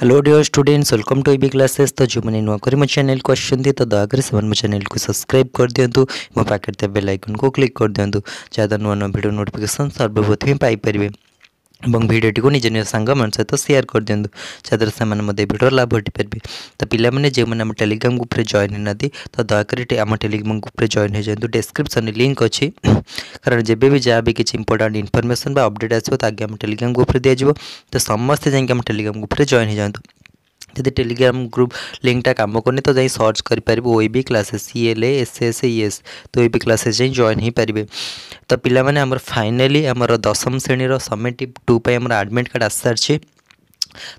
hello dear students welcome to EB classes तो जो मैंने नुआ करी मो चैनल को आसती तो दयाकोरी मो चैनल को सब्सक्राइब कर दिंतु मो पाखे बेल आइकन को क्लिक कर दिंतु जहाँ नुआ नुआ भिड नोटिफिकेसन सर्वप्रथमें पाइपर এবং ভিডিওটিକୁ ନିଜ ନିଜ ସାଙ୍ଗମାନଙ୍କ ସହିତ ସେୟାର କରିଦିଅନ୍ତୁ ଯାଦ୍ୱାରା ସେମାନେ ମଧ୍ୟ ଭିଡ଼ିଓର ଲାଭ ଉଠିପାରିବେ ତ ପିଲାମାନେ ଯେଉଁମାନେ ଆମ ଟେଲିଗ୍ରାମ ଗ୍ରୁପ୍ରେ ଜଏନ୍ ହୋଇନାହାନ୍ତି ତ ଦୟାକରି ଆମ ଟେଲିଗ୍ରାମ ଗ୍ରୁପ୍ରେ ଜଏନ୍ ହୋଇଯାଆନ୍ତୁ ଡେସ୍କ୍ରିପ୍ସନ୍ରେ ଲିଙ୍କ୍ ଅଛି କାରଣ ଯେବେ ବି ଯାହା ବି କିଛି ଇମ୍ପୋର୍ଟାଣ୍ଟ ଇନଫର୍ମେସନ୍ ବା ଅପଡ଼େଟ୍ ଆସିବ ତାକୁ ଆମ ଟେଲିଗ୍ରାମ ଗ୍ରୁପ୍ରେ ଦିଆଯିବ ତ ସମସ୍ତେ ଯାଇକି ଆମ ଟେଲିଗ୍ରାମ ଗ୍ରୁପ୍ରେ ଜଏନ୍ ହୋଇଯାଆନ୍ତୁ जी टेलीग्राम ग्रुप लिंकटा कम करनी तो जाए सर्च करपर O B classes C L S S S तो ओइ बी क्लासेस जाए जॉन हो पारे तो पिलाने फाइनाली आम दशम श्रेणीर समेटिव टू पर आडमिट कार्ड आस सारी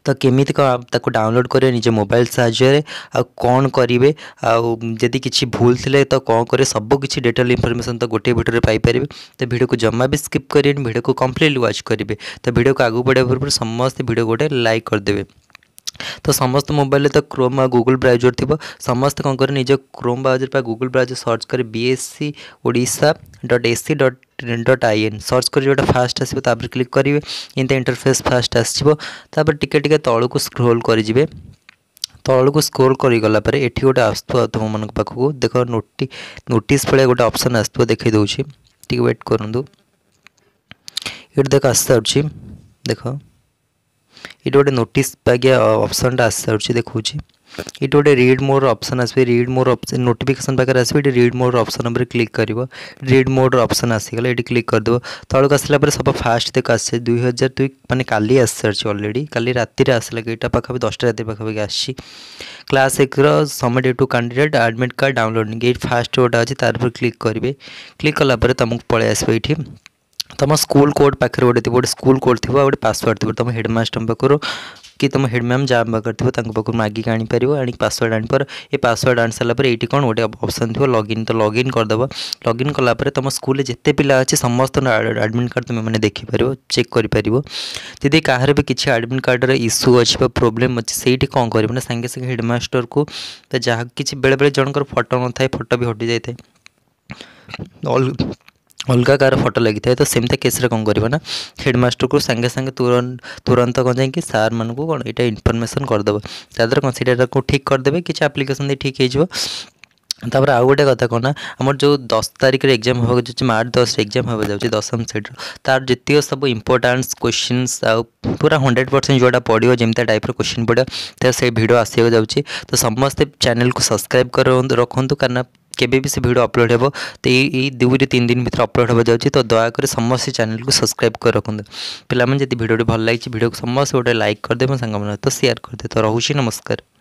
तो केमी डाउनलोड करेंगे निजे मोबाइल साहय कौन करेंगे आदि किसी भूल थे तो कौन करेंगे सबकि डिटेल इनफर्मेसन तो गोटे भिडो में पाई तो भिडो को जमा भी स्किप करेंगे भिडो को कम्प्लीट व्वाच करेंगे तो भिडो को आगे बढ़ा पूर्व समस्त भिड गोटे लाइक करदे ତ ସମସ୍ତ ମୋବାଇଲରେ ତ କ୍ରୋମ୍ ବା ଗୁଗୁଲ୍ ବ୍ରାଉଜର୍ ଥିବ ସମସ୍ତେ କ'ଣ କରିବେ ନିଜ କ୍ରୋମ୍ ବ୍ରାଉଜର୍ ବା ଗୁଗୁଲ୍ ବ୍ରାଉଜର୍ ସର୍ଚ୍ଚ କରି B S C Odisha dot S C dot dot I N search କରି ଯେଉଁଟା ଫାଷ୍ଟ ଆସିବ ତାପରେ କ୍ଲିକ୍ କରିବେ ଏମିତି ଇଣ୍ଟରଫେସ୍ ଫାଷ୍ଟ ଆସିଯିବ ତାପରେ ଟିକେ ଟିକେ ତଳକୁ ସ୍କ୍ରୋଲ୍ କରିଯିବେ ତଳକୁ ସ୍କ୍ରୋଲ୍ କରିଗଲା ପରେ ଏଠି ଗୋଟେ ଆସୁଥିବ ତୁମମାନଙ୍କ ପାଖକୁ ଦେଖ ନୋଟି ନୋଟିସ୍ ଭଳିଆ ଗୋଟେ ଅପସନ୍ ଆସୁଥିବ ଦେଖାଇ ଦେଉଛି ଟିକେ ୱେଟ୍ କରନ୍ତୁ ଏଠି ଦେଖ ଆସିସାରୁଛି ଦେଖ ଏଠି ଗୋଟେ ନୋଟିସ୍ ଆଜ୍ଞା ଅପସନ୍ଟା ଆସିସାରୁଛି ଦେଖାଉଛି ଏଠି ଗୋଟେ ରିଡ୍ ମୋର ଅପସନ୍ ଆସିବ ରିଡ୍ ମୋର ନୋଟିଫିକେସନ୍ ପାଖରେ ଆସିବ ଏଠି ରିଡ୍ ମୋର ଅପସନ୍ ଉପରେ କ୍ଲିକ୍ କରିବ ରିଡ୍ ମୋଡ଼ର ଅପସନ୍ ଆସିଗଲା ଏଠି କ୍ଲିକ୍ କରିଦେବ ତଳକୁ ଆସିଲା ପରେ ସବ ଫାଷ୍ଟ ଦେଖ ଆସିଛି ଦୁଇ ହଜାର ଦୁଇ ମାନେ କାଲି ଆସିସାରିଛି ଅଲରେଡ଼ି କାଲି ରାତିରେ ଆସିଲା କି ଏଇଟା ପାଖାପାଖି ଦଶଟା ରାତି ପାଖାପାଖି ଆସିଛି କ୍ଲାସ୍ ଏକର summative two candidate admit card downloading ଏଇଠି ଫାଷ୍ଟ ଗୋଟେ ଅଛି ତାର ଉପରେ କ୍ଲିକ୍ କରିବେ କ୍ଲିକ୍ କଲା ପରେ ତୁମକୁ ପଳାଇ ଆସିବ ଏଇଠି तुम स्कूल कोड पाखे गोटे थी गोटे स्कूल कोड थी गोटे पासवर्ड थी तुम हेडमास्टर पाखर कि तुम हेड मैम जहाँ पाकर थी पाखर मागिक पार आ पासवर्ड पार ये पासवर्ड आनी सारापर ये कौन गोटे अप्सन थी लगइन तो लगइन करदेव लगइन कलापर तुम स्कूल जिते पिला अच्छे समस्त आडमिट कार्ड तुम मैंने देखिपर चेक कर कह रहे भी किसी आडमिट कार्डर इश्यू अच्छे प्रोब्लेम अच्छे से कौन कर सागे सागे हेडमास्टर को जहाँ किसी बेले बेले जनकर फटो न था फटो भी हटि जाए अलग कह फटो लगी था तो सेमती केस कौन करना हेडमास्टर को सांगे सांगे तुरंत कौन जाए कि सार मान को कौन यहाँ इनफर्मेसन करदेव तादा कौन सीटा को ठीक करदे कि आप्लिकेसन ठीक हो तापर आउ गोटे कथा कहना आम जो दस तारीख एक्जाम हो मार्च दस एक्जाम हो जाए दशम सेट्र तार जितियों सब इंपोर्टाट्स क्वेश्चन आरा हंड्रेड परसेंट जो पढ़ो जमी टाइप क्वेश्चन पढ़ा तो से भिड आसा जाए तो समस्ते चैनल को सब्सक्राइब कर रखुद कहना केबे भी से भिड अपलोड हे तो यही दुई तीन दिन भर अपलोड होगा जाऊँगी तो दयाकोर समस्त चैनल को सब्सक्राइब कर रखुद पे जब भिडियो भल लगी भिडियो को समस्त गोटे लाइक करदे सांग तो सेयार करदे तो रोचे नमस्कार